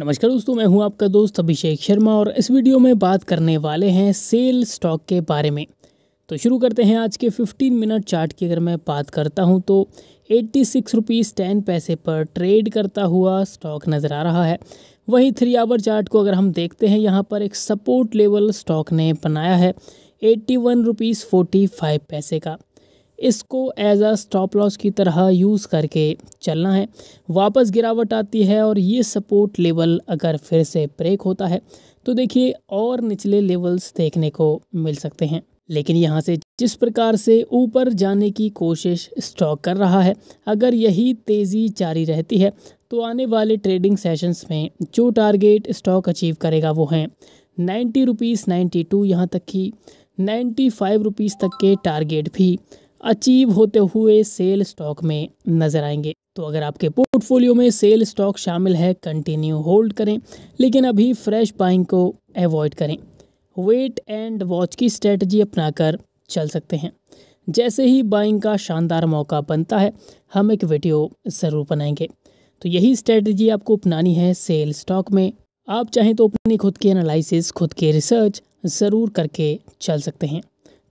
नमस्कार दोस्तों मैं हूं आपका दोस्त अभिषेक शर्मा और इस वीडियो में बात करने वाले हैं सेल स्टॉक के बारे में तो शुरू करते हैं आज के 15 मिनट चार्ट की अगर मैं बात करता हूं तो एट्टी सिक्स रुपीज़ टेन पैसे पर ट्रेड करता हुआ स्टॉक नज़र आ रहा है वहीं थ्री आवर चार्ट को अगर हम देखते हैं यहाँ पर एक सपोर्ट लेवल स्टॉक ने बनाया है eighty one rupees forty five पैसे का इसको एज अ स्टॉप लॉस की तरह यूज़ करके चलना है वापस गिरावट आती है और ये सपोर्ट लेवल अगर फिर से ब्रेक होता है तो देखिए और निचले लेवल्स देखने को मिल सकते हैं लेकिन यहाँ से जिस प्रकार से ऊपर जाने की कोशिश स्टॉक कर रहा है अगर यही तेज़ी जारी रहती है तो आने वाले ट्रेडिंग सेशंस में जो टारगेट स्टॉक अचीव करेगा वो हैं नाइन्टी रुपीज़ नाइन्टी टू यहाँ तक कि नाइन्टी फाइव रुपीज़ तक के टारगेट भी अचीव होते हुए सेल स्टॉक में नजर आएंगे तो अगर आपके पोर्टफोलियो में सेल स्टॉक शामिल है कंटिन्यू होल्ड करें लेकिन अभी फ्रेश बाइंग को अवॉइड करें वेट एंड वॉच की स्ट्रेटजी अपनाकर चल सकते हैं जैसे ही बाइंग का शानदार मौका बनता है हम एक वीडियो ज़रूर बनाएंगे तो यही स्ट्रेटजी आपको अपनानी है सेल स्टॉक में आप चाहें तो अपनी खुद की एनालिसिस खुद की रिसर्च ज़रूर करके चल सकते हैं